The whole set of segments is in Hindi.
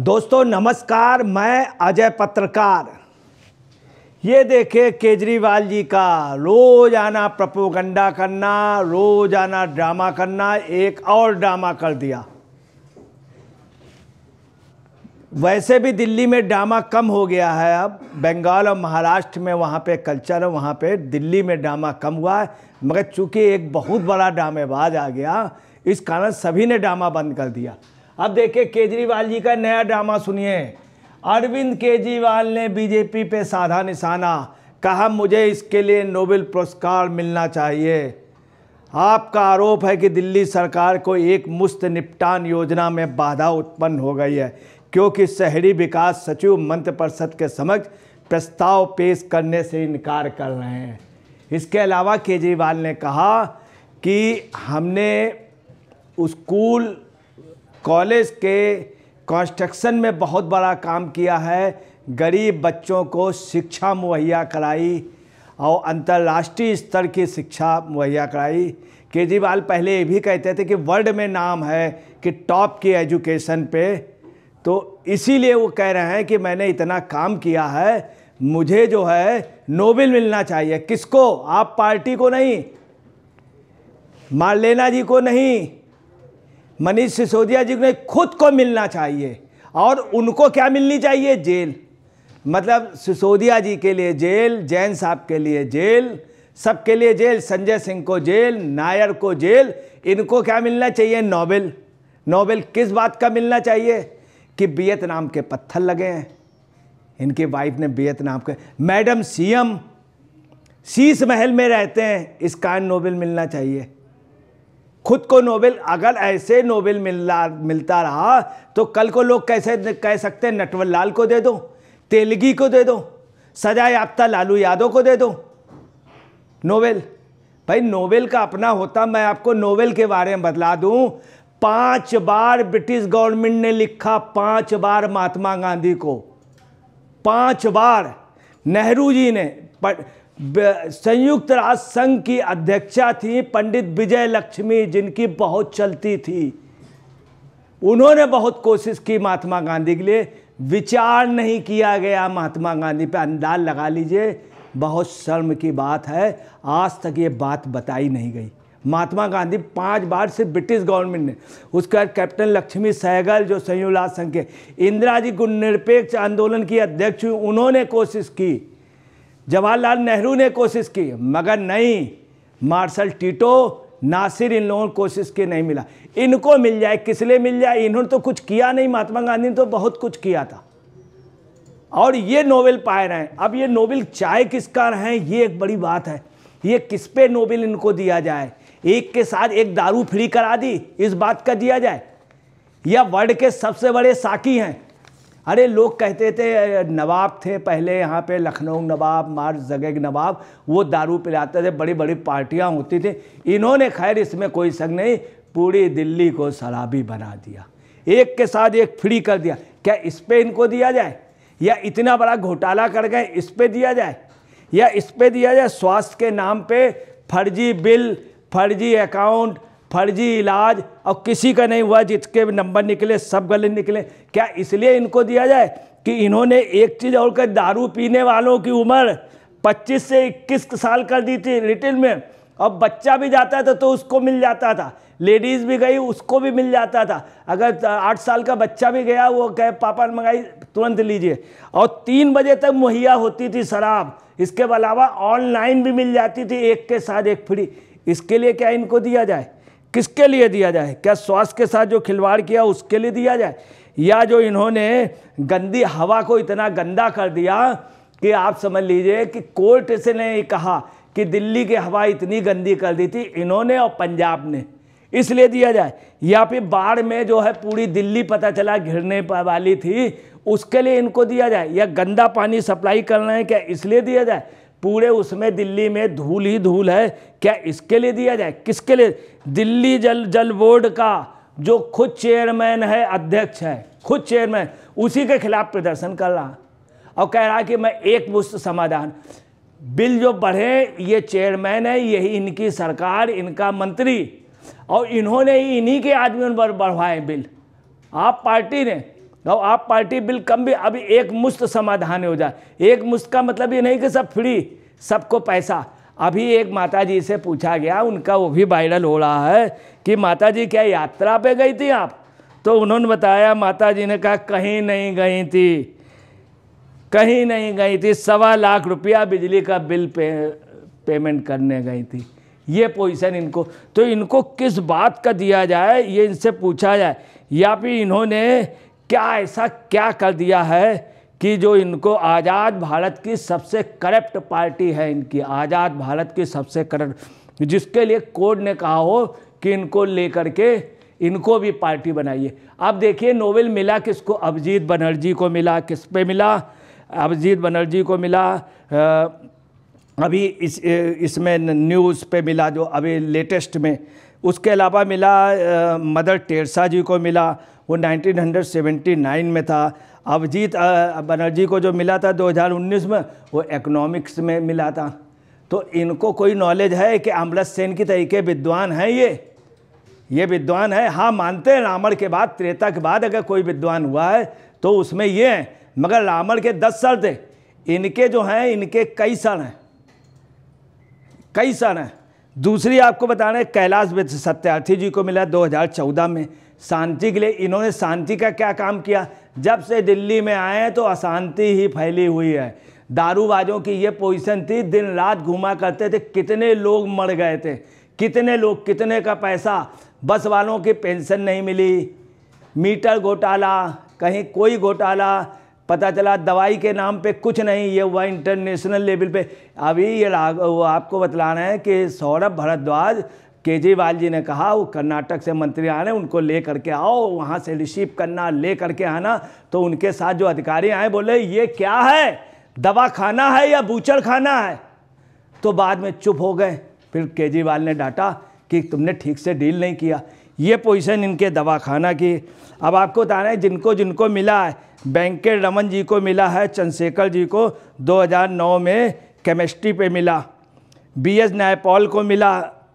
दोस्तों नमस्कार मैं अजय पत्रकार ये देखे केजरीवाल जी का रोज़ाना प्रपोगंडा करना रोज़ाना ड्रामा करना एक और ड्रामा कर दिया वैसे भी दिल्ली में ड्रामा कम हो गया है अब बंगाल और महाराष्ट्र में वहाँ पे कल्चर है वहाँ पे दिल्ली में ड्रामा कम हुआ है मगर चूंकि एक बहुत बड़ा ड्रामेबाज आ गया इस कारण सभी ने ड्रामा बंद कर दिया अब देखिए केजरीवाल जी का नया ड्रामा सुनिए अरविंद केजरीवाल ने बीजेपी पे साधा निशाना कहा मुझे इसके लिए नोबेल पुरस्कार मिलना चाहिए आपका आरोप है कि दिल्ली सरकार को एक मुश्त निपटान योजना में बाधा उत्पन्न हो गई है क्योंकि शहरी विकास सचिव मंत्र परिषद के समक्ष प्रस्ताव पेश करने से इनकार कर रहे हैं इसके अलावा केजरीवाल ने कहा कि हमने स्कूल कॉलेज के कंस्ट्रक्शन में बहुत बड़ा काम किया है गरीब बच्चों को शिक्षा मुहैया कराई और अंतर्राष्ट्रीय स्तर की शिक्षा मुहैया कराई केजरीवाल पहले ये भी कहते थे कि वर्ल्ड में नाम है कि टॉप की एजुकेशन पे तो इसीलिए वो कह रहे हैं कि मैंने इतना काम किया है मुझे जो है नोबेल मिलना चाहिए किसको आप पार्टी को नहीं मार्लेना जी को नहीं मनीष सिसोदिया जी ने खुद को मिलना चाहिए और उनको क्या मिलनी चाहिए जेल मतलब सिसोदिया जी के लिए जेल जैन साहब के लिए जेल सबके लिए जेल संजय सिंह को जेल नायर को जेल इनको क्या मिलना चाहिए नोबेल नोबेल किस बात का मिलना चाहिए कि वियतनाम के पत्थर लगे हैं इनकी वाइफ ने वियतनाम के मैडम सीएम शीश महल में रहते हैं इस कारण नोबेल मिलना चाहिए खुद को नोबेल अगर ऐसे नोबेल मिला मिलता रहा तो कल को लोग कैसे कह सकते हैं नटवर लाल को दे दो तेलगी को दे दो सजा याफ्ता लालू यादव को दे दो नोबेल भाई नोबेल का अपना होता मैं आपको नोबेल के बारे में बतला दूं पांच बार ब्रिटिश गवर्नमेंट ने लिखा पांच बार महात्मा गांधी को पांच बार नेहरू जी ने पर संयुक्त राष्ट्र संघ की अध्यक्षा थी पंडित विजय लक्ष्मी जिनकी बहुत चलती थी उन्होंने बहुत कोशिश की महात्मा गांधी के लिए विचार नहीं किया गया महात्मा गांधी पे अंदाज लगा लीजिए बहुत शर्म की बात है आज तक ये बात बताई नहीं गई महात्मा गांधी पांच बार से ब्रिटिश गवर्नमेंट ने उसके बाद कैप्टन लक्ष्मी सहगल जो संयुक्त राष्ट्र संघ के इंदिरा जी गुणनिरपेक्ष आंदोलन की अध्यक्ष हुई उन्होंने कोशिश की जवाहरलाल नेहरू ने कोशिश की मगर नहीं मार्शल टीटो नासिर इन लोगों कोशिश के नहीं मिला इनको मिल जाए किस लिए मिल जाए इन्होंने तो कुछ किया नहीं महात्मा गांधी ने तो बहुत कुछ किया था और ये नोबेल पाए रहे हैं अब ये नोबेल चाहे किसका रहे ये एक बड़ी बात है ये किस पे नोबेल इनको दिया जाए एक के साथ एक दारू फ्री करा दी इस बात का दिया जाए या वर्ल्ड के सबसे बड़े साकी हैं अरे लोग कहते थे नवाब थे पहले यहाँ पे लखनऊ नवाब मार जगेग नवाब वो दारू पिलाते थे बड़ी बड़ी पार्टियाँ होती थी इन्होंने खैर इसमें कोई संग नहीं पूरी दिल्ली को शराबी बना दिया एक के साथ एक फ्री कर दिया क्या इस पर इनको दिया जाए या इतना बड़ा घोटाला कर गए इस पर दिया जाए या इस पर दिया जाए स्वास्थ्य के नाम पर फर्जी बिल फर्जी अकाउंट फर्जी इलाज और किसी का नहीं हुआ जिसके नंबर निकले सब गले निकले क्या इसलिए इनको दिया जाए कि इन्होंने एक चीज़ और कर दारू पीने वालों की उम्र 25 से 21 साल कर दी थी रिटेल में अब बच्चा भी जाता था तो उसको मिल जाता था लेडीज़ भी गई उसको भी मिल जाता था अगर आठ साल का बच्चा भी गया वो कहे पापा ने मंगाई तुरंत लीजिए और तीन बजे तक मुहैया होती थी शराब इसके अलावा ऑनलाइन भी मिल जाती थी एक के साथ एक फ्री इसके लिए क्या इनको दिया जाए किसके लिए दिया जाए क्या स्वास्थ्य के साथ जो खिलवाड़ किया उसके लिए दिया जाए या जो इन्होंने गंदी हवा को इतना गंदा कर दिया कि आप समझ लीजिए कि कोर्ट से ने कहा कि दिल्ली की हवा इतनी गंदी कर दी थी इन्होंने और पंजाब ने इसलिए दिया जाए या फिर बाढ़ में जो है पूरी दिल्ली पता चला घिरने वाली थी उसके लिए इनको दिया जाए या गंदा पानी सप्लाई करना है क्या इसलिए दिया जाए पूरे उसमें दिल्ली में धूल ही धूल है क्या इसके लिए दिया जाए किसके लिए दिल्ली जल जल बोर्ड का जो खुद चेयरमैन है अध्यक्ष है खुद चेयरमैन उसी के खिलाफ प्रदर्शन कर रहा और कह रहा कि मैं एक मुश्त समाधान बिल जो बढ़े ये चेयरमैन है यही इनकी सरकार इनका मंत्री और इन्होंने ही इन्हीं के आदमियों पर बढ़वाए बिल आप पार्टी ने तो आप पार्टी बिल कम भी अभी एक मुश्त समाधान हो जाए एक मुश्त का मतलब ये नहीं कि सब फ्री सबको पैसा अभी एक माताजी से पूछा गया उनका वो भी वायरल हो रहा है कि माताजी क्या यात्रा पे गई थी आप तो उन्होंने बताया माताजी ने कहा कहीं नहीं गई थी कहीं नहीं गई थी सवा लाख रुपया बिजली का बिल पे पेमेंट करने गई थी ये पोजीशन इनको तो इनको किस बात का दिया जाए ये इनसे पूछा जाए या फिर इन्होंने क्या ऐसा क्या कर दिया है कि जो इनको आज़ाद भारत की सबसे करप्ट पार्टी है इनकी आज़ाद भारत की सबसे करप्ट जिसके लिए कोर्ट ने कहा हो कि इनको लेकर के इनको भी पार्टी बनाइए अब देखिए नोबेल मिला किसको अभिजीत बनर्जी को मिला किस पे मिला अभिजीत बनर्जी को मिला अभी इस इसमें न्यूज़ पे मिला जो अभी लेटेस्ट में उसके अलावा मिला मदर टेरसा जी को मिला वो 1979 में था अभिजीत बनर्जी को जो मिला था 2019 में वो इकोनॉमिक्स में मिला था तो इनको कोई नॉलेज है कि अमृत सेन की तरीके विद्वान हैं ये ये विद्वान है हाँ मानते हैं रावण के बाद त्रेता के बाद अगर कोई विद्वान हुआ है तो उसमें ये हैं मगर रावण के दस साल थे इनके जो हैं इनके कई सर हैं कई सर हैं दूसरी आपको बता रहे कैलाश सत्यार्थी जी को मिला 2014 में शांति के लिए इन्होंने शांति का क्या काम किया जब से दिल्ली में आए हैं तो अशांति ही फैली हुई है दारूबाजों की ये पोजीशन थी दिन रात घूमा करते थे कितने लोग मर गए थे कितने लोग कितने का पैसा बस वालों की पेंशन नहीं मिली मीटर घोटाला कहीं कोई घोटाला पता चला दवाई के नाम पे कुछ नहीं ये हुआ इंटरनेशनल लेवल पे अभी ये आपको बतलाना है कि सौरभ भारद्वाज केजरीवाल जी ने कहा वो कर्नाटक से मंत्री आ रहे हैं उनको ले करके आओ वहाँ से रिसीव करना ले करके आना तो उनके साथ जो अधिकारी आए बोले ये क्या है दवा खाना है या बूचड़ खाना है तो बाद में चुप हो गए फिर केजरीवाल ने डांटा कि तुमने ठीक से डील नहीं किया ये पोजिशन इनके दवा खाना की अब आपको बता रहे हैं जिनको जिनको मिला है बैंकर रमन जी को मिला है चंद्रशेखर जी को 2009 में केमिस्ट्री पे मिला बी एस नायपॉल को मिला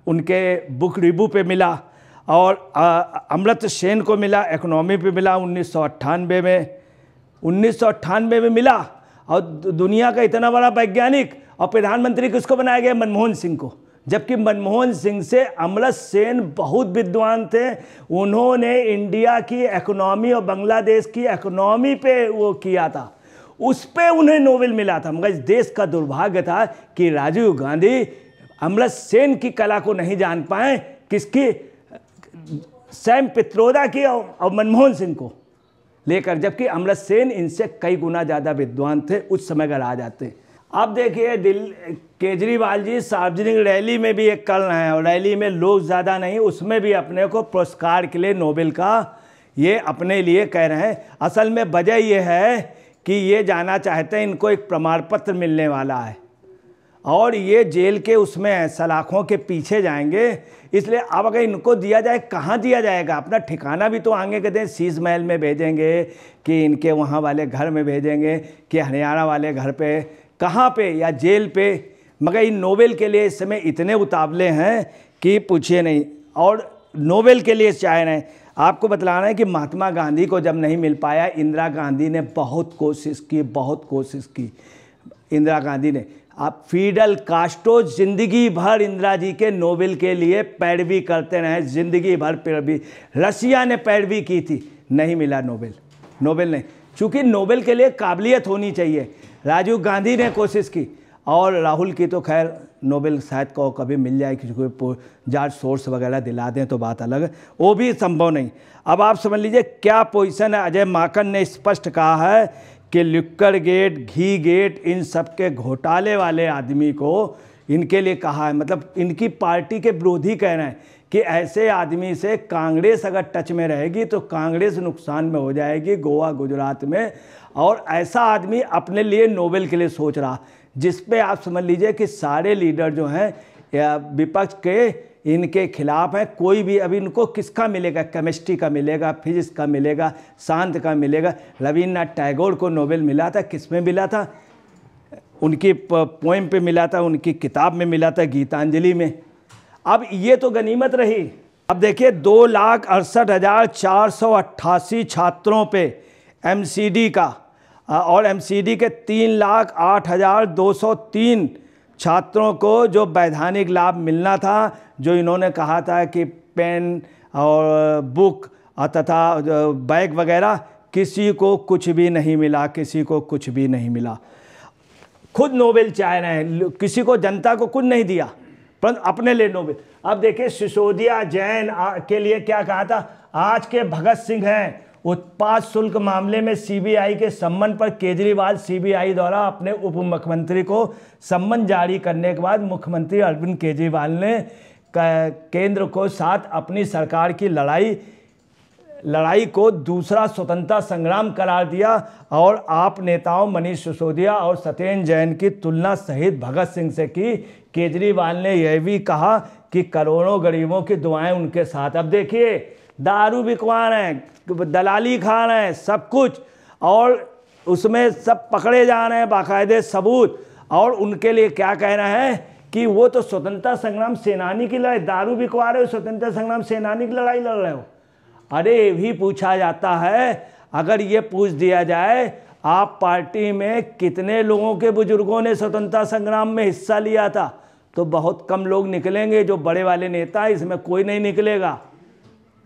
उनके बुक रिबू पे मिला और अमृत सेन को मिला इकोनॉमी पे मिला उन्नीस में उन्नीस में मिला और दुनिया का इतना बड़ा वैज्ञानिक और प्रधानमंत्री किसको बनाया गया मनमोहन सिंह को जबकि मनमोहन सिंह से अमृत सेन बहुत विद्वान थे उन्होंने इंडिया की इकोनॉमी और बांग्लादेश की इकोनॉमी पे वो किया था उस पर उन्हें नोबेल मिला था मगर इस देश का दुर्भाग्य था कि राजीव गांधी अमृत सेन की कला को नहीं जान पाए किसकी सैम पित्रोदा की और, और मनमोहन सिंह को लेकर जबकि अमृत सेन इनसे कई गुना ज़्यादा विद्वान थे उस समय अगर आ जाते अब देखिए दिल केजरीवाल जी सार्वजनिक रैली में भी एक कर रहे हैं और रैली में लोग ज़्यादा नहीं उसमें भी अपने को पुरस्कार के लिए नोबेल का ये अपने लिए कह रहे हैं असल में वजह यह है कि ये जाना चाहते हैं इनको एक प्रमाण पत्र मिलने वाला है और ये जेल के उसमें सलाखों के पीछे जाएंगे इसलिए अब अगर इनको दिया जाए कहाँ दिया जाएगा अपना ठिकाना भी तो आगे कहते हैं सीज महल में भेजेंगे कि इनके वहाँ वाले घर में भेजेंगे कि हरियाणा वाले घर पे कहाँ पे या जेल पे मगर इन नोबेल के लिए इस समय इतने उतावले हैं कि पूछिए नहीं और नोबेल के लिए चाह रहे हैं आपको बतलाना है कि महात्मा गांधी को जब नहीं मिल पाया इंदिरा गांधी ने बहुत कोशिश की बहुत कोशिश की इंदिरा गांधी ने आप फीडल कास्टो जिंदगी भर इंदिरा जी के नोबेल के लिए पैरवी करते रहे जिंदगी भर पैरवी रशिया ने पैरवी की थी नहीं मिला नोबेल नोबेल नहीं चूँकि नोबेल के लिए काबिलियत होनी चाहिए राजीव गांधी ने कोशिश की और राहुल की तो खैर नोबेल शायद को कभी मिल जाए किसी को जांच सोर्स वगैरह दिला दें तो बात अलग है वो भी संभव नहीं अब आप समझ लीजिए क्या पोजीशन है अजय माकन ने स्पष्ट कहा है कि लिक्कर गेट घी गेट इन सब के घोटाले वाले आदमी को इनके लिए कहा है मतलब इनकी पार्टी के विरोधी कह रहे हैं कि ऐसे आदमी से कांग्रेस अगर टच में रहेगी तो कांग्रेस नुकसान में हो जाएगी गोवा गुजरात में और ऐसा आदमी अपने लिए नोबेल के लिए सोच रहा जिस पे आप समझ लीजिए कि सारे लीडर जो हैं या विपक्ष के इनके खिलाफ हैं कोई भी अभी इनको किसका मिलेगा केमिस्ट्री का मिलेगा फिजिक्स का मिलेगा शांत का मिलेगा रविन्द्रनाथ टैगोर को नोबेल मिला था किस में मिला था उनकी पोइम पे मिला था उनकी किताब में मिला था गीतांजलि में अब ये तो गनीमत रही अब देखिए दो लाख अड़सठ हज़ार चार सौ अट्ठासी छात्रों पे एमसीडी का और एमसीडी के तीन लाख आठ हज़ार दो सौ तीन छात्रों को जो वैधानिक लाभ मिलना था जो इन्होंने कहा था कि पेन और बुक तथा बैग वगैरह किसी को कुछ भी नहीं मिला किसी को कुछ भी नहीं मिला खुद नोबेल चाह रहे हैं किसी को जनता को कुछ नहीं दिया परंतु अपने लिए नोबेल अब देखिए सिसोदिया जैन के लिए क्या कहा था आज के भगत सिंह हैं उत्पाद शुल्क मामले में सीबीआई के सम्मन पर केजरीवाल सीबीआई द्वारा अपने उप मुख्यमंत्री को सम्मन जारी करने के बाद मुख्यमंत्री अरविंद केजरीवाल ने केंद्र को साथ अपनी सरकार की लड़ाई लड़ाई को दूसरा स्वतंत्रता संग्राम करार दिया और आप नेताओं मनीष सिसोदिया और सत्येंद्र जैन की तुलना शहीद भगत सिंह से की केजरीवाल ने यह भी कहा कि करोड़ों गरीबों की दुआएं उनके साथ अब देखिए दारू बिकवा रहे हैं दलाली खा रहे हैं सब कुछ और उसमें सब पकड़े जा रहे हैं बाकायदे सबूत और उनके लिए क्या कह रहे हैं कि वो तो स्वतंत्रता संग्राम सेनानी की लड़ाई दारू बिकवा रहे हो स्वतंत्रता संग्राम सेनानी की लड़ाई लड़ रहे हो अरे भी पूछा जाता है अगर ये पूछ दिया जाए आप पार्टी में कितने लोगों के बुजुर्गों ने स्वतंत्रता संग्राम में हिस्सा लिया था तो बहुत कम लोग निकलेंगे जो बड़े वाले नेता इसमें कोई नहीं निकलेगा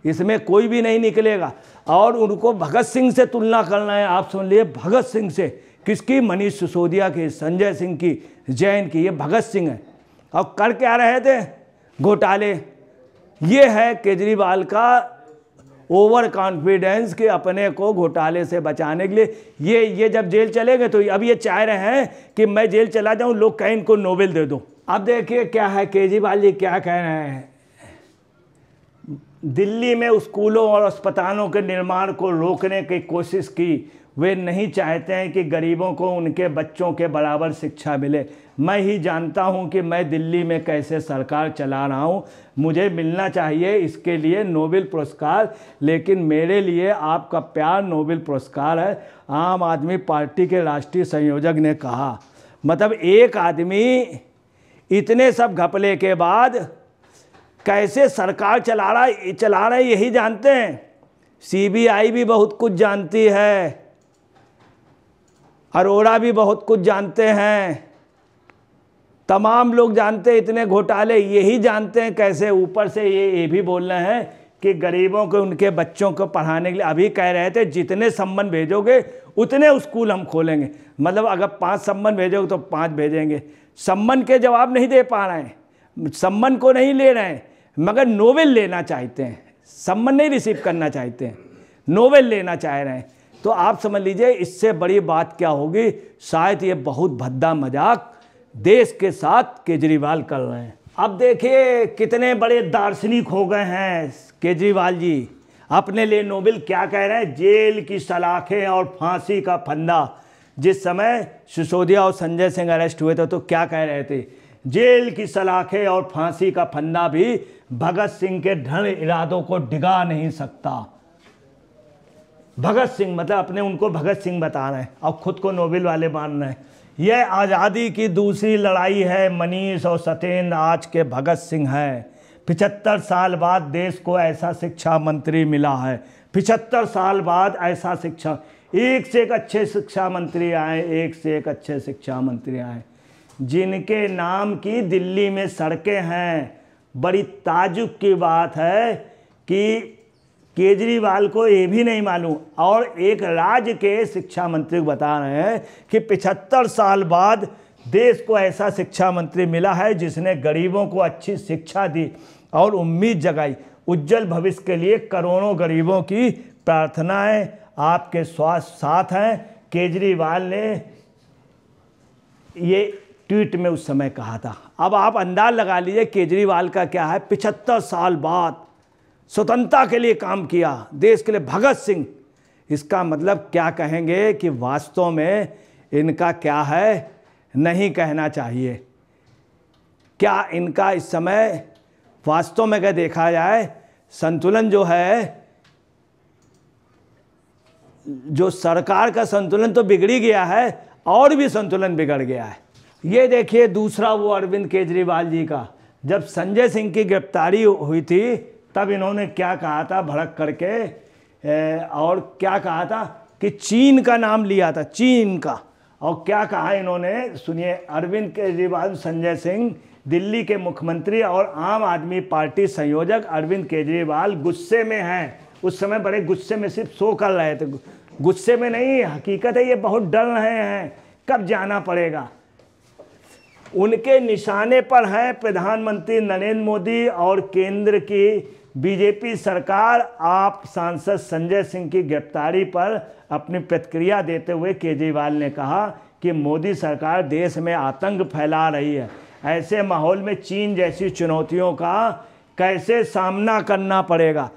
इसमें कोई भी नहीं निकलेगा और उनको भगत सिंह से तुलना करना है आप सुन लिए भगत सिंह से किसकी मनीष सिसोदिया की संजय सिंह की जैन की ये भगत सिंह है और कर क्या रहे थे घोटाले ये है केजरीवाल का ओवर कॉन्फिडेंस कि अपने को घोटाले से बचाने के लिए ये ये जब जेल चले गए तो अब ये चाह रहे हैं कि मैं जेल चला जाऊं लोग कहीं इनको नोबेल दे दो अब देखिए क्या है केजरीवाल जी क्या कह रहे हैं दिल्ली में स्कूलों और अस्पतालों के निर्माण को रोकने की कोशिश की वे नहीं चाहते हैं कि गरीबों को उनके बच्चों के बराबर शिक्षा मिले मैं ही जानता हूं कि मैं दिल्ली में कैसे सरकार चला रहा हूं मुझे मिलना चाहिए इसके लिए नोबेल पुरस्कार लेकिन मेरे लिए आपका प्यार नोबेल पुरस्कार है आम आदमी पार्टी के राष्ट्रीय संयोजक ने कहा मतलब एक आदमी इतने सब घपले के बाद कैसे सरकार चला रहा है चला रहा है यही जानते हैं सीबीआई भी बहुत कुछ जानती है अरोड़ा भी बहुत कुछ जानते हैं तमाम लोग जानते हैं इतने घोटाले यही जानते हैं कैसे ऊपर से ये ये भी बोल रहे हैं कि गरीबों को उनके बच्चों को पढ़ाने के लिए अभी कह रहे थे जितने सम्मन भेजोगे उतने स्कूल हम खोलेंगे मतलब अगर पांच सम्मन भेजोगे तो पांच भेजेंगे सम्मन के जवाब नहीं दे पा रहे हैं सम्मन को नहीं ले रहे हैं मगर नोवेल लेना चाहते हैं सम्मन नहीं रिसीव करना चाहते हैं नोवेल लेना चाह रहे हैं तो आप समझ लीजिए इससे बड़ी बात क्या होगी शायद ये बहुत भद्दा मजाक देश के साथ केजरीवाल कर रहे हैं अब देखिए कितने बड़े दार्शनिक हो गए हैं केजरीवाल जी अपने लिए नोबेल क्या कह रहे हैं जेल की सलाखें और फांसी का फंदा जिस समय सिसोदिया और संजय सिंह अरेस्ट हुए थे तो क्या कह रहे थे जेल की सलाखें और फांसी का फंदा भी भगत सिंह के ढण इरादों को डिगा नहीं सकता भगत सिंह मतलब अपने उनको भगत सिंह बता रहे हैं और खुद को नोबेल वाले मान रहे हैं यह आज़ादी की दूसरी लड़ाई है मनीष और सत्येंद्र आज के भगत सिंह हैं पिचहत्तर साल बाद देश को ऐसा शिक्षा मंत्री मिला है पिचहत्तर साल बाद ऐसा शिक्षा एक से एक अच्छे शिक्षा मंत्री आए एक से एक अच्छे शिक्षा मंत्री आए जिनके नाम की दिल्ली में सड़कें हैं बड़ी ताजुक की बात है कि केजरीवाल को ये भी नहीं मालूम और एक राज्य के शिक्षा मंत्री को बता रहे हैं कि पिछहत्तर साल बाद देश को ऐसा शिक्षा मंत्री मिला है जिसने गरीबों को अच्छी शिक्षा दी और उम्मीद जगाई उज्जवल भविष्य के लिए करोड़ों गरीबों की प्रार्थनाएं आपके स्वास्थ्य साथ हैं केजरीवाल ने ये ट्वीट में उस समय कहा था अब आप अंदाज लगा लीजिए केजरीवाल का क्या है पिछहत्तर साल बाद स्वतंत्रता के लिए काम किया देश के लिए भगत सिंह इसका मतलब क्या कहेंगे कि वास्तव में इनका क्या है नहीं कहना चाहिए क्या इनका इस समय वास्तव में अगर देखा जाए संतुलन जो है जो सरकार का संतुलन तो बिगड़ी गया है और भी संतुलन बिगड़ गया है ये देखिए दूसरा वो अरविंद केजरीवाल जी का जब संजय सिंह की गिरफ्तारी हुई थी तब इन्होंने क्या कहा था भड़क करके ए, और क्या कहा था कि चीन का नाम लिया था चीन का और क्या कहा इन्होंने सुनिए अरविंद केजरीवाल संजय सिंह दिल्ली के मुख्यमंत्री और आम आदमी पार्टी संयोजक अरविंद केजरीवाल गुस्से में हैं उस समय बड़े गुस्से में सिर्फ सो कर रहे थे गुस्से में नहीं हकीकत है ये बहुत डर रहे हैं कब जाना पड़ेगा उनके निशाने पर हैं प्रधानमंत्री नरेंद्र मोदी और केंद्र की बीजेपी सरकार आप सांसद संजय सिंह की गिरफ्तारी पर अपनी प्रतिक्रिया देते हुए केजरीवाल ने कहा कि मोदी सरकार देश में आतंक फैला रही है ऐसे माहौल में चीन जैसी चुनौतियों का कैसे सामना करना पड़ेगा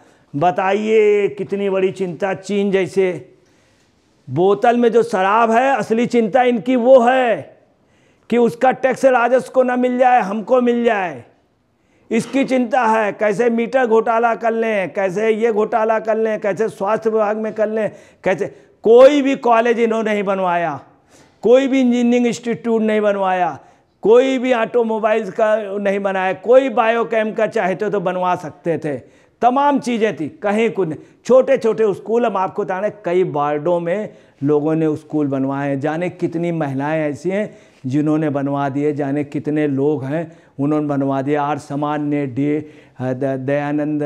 बताइए कितनी बड़ी चिंता चीन जैसे बोतल में जो शराब है असली चिंता इनकी वो है कि उसका टैक्स राजस्व को ना मिल जाए हमको मिल जाए इसकी चिंता है कैसे मीटर घोटाला कर लें कैसे ये घोटाला कर लें कैसे स्वास्थ्य विभाग में कर लें कैसे कोई भी कॉलेज इन्होंने नहीं बनवाया कोई भी इंजीनियरिंग इंस्टीट्यूट नहीं बनवाया कोई भी ऑटोमोबाइल्स का नहीं बनाया कोई बायोकेम का चाहते तो, तो बनवा सकते थे तमाम चीज़ें थी कहीं कुछ नहीं छोटे छोटे स्कूल हम आपको बता रहे कई वार्डों में लोगों ने स्कूल बनवाए हैं जाने कितनी महिलाएं ऐसी हैं जिन्होंने बनवा दिए जाने कितने लोग हैं उन्होंने बनवा दिए आर समान ने डी दयानंद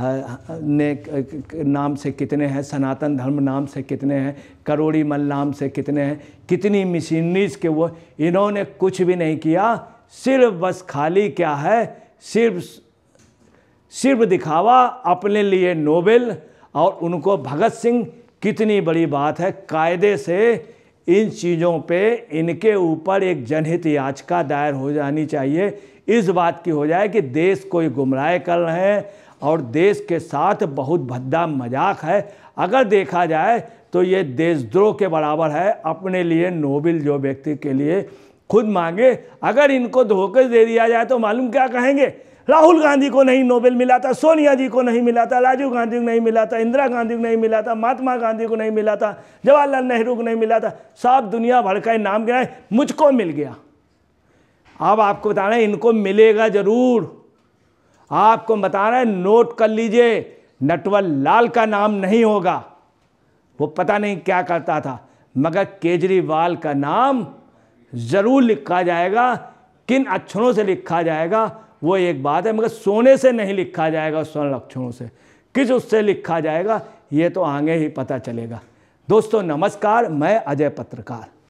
ने नाम से कितने हैं सनातन धर्म नाम से कितने हैं करोड़ी मल नाम से कितने हैं कितनी मशीनरीज के वो इन्होंने कुछ भी नहीं किया सिर्फ बस खाली क्या है सिर्फ सिर्फ दिखावा अपने लिए नोबेल और उनको भगत सिंह कितनी बड़ी बात है कायदे से इन चीज़ों पे इनके ऊपर एक जनहित याचिका दायर हो जानी चाहिए इस बात की हो जाए कि देश कोई गुमराह कर रहे हैं और देश के साथ बहुत भद्दा मजाक है अगर देखा जाए तो ये देशद्रोह के बराबर है अपने लिए नोबिल जो व्यक्ति के लिए खुद मांगे अगर इनको धोखे दे दिया जाए तो मालूम क्या कहेंगे राहुल गांधी को नहीं नोबेल मिला था सोनिया जी को नहीं मिला था राजीव गांधी को नहीं मिला था इंदिरा गांधी को नहीं मिला था महात्मा गांधी को नहीं मिला था जवाहरलाल नेहरू को नहीं मिला था सब दुनिया भर का नाम गिराए मुझको मिल गया अब आपको बता रहे इनको मिलेगा ज़रूर आपको बता रहे नोट कर लीजिए नटवर लाल का नाम नहीं होगा वो पता नहीं क्या करता था मगर केजरीवाल का नाम ज़रूर लिखा जाएगा किन अक्षरों से लिखा जाएगा वो एक बात है मगर सोने से नहीं लिखा जाएगा स्वर्ण लक्षणों से किस उससे लिखा जाएगा ये तो आगे ही पता चलेगा दोस्तों नमस्कार मैं अजय पत्रकार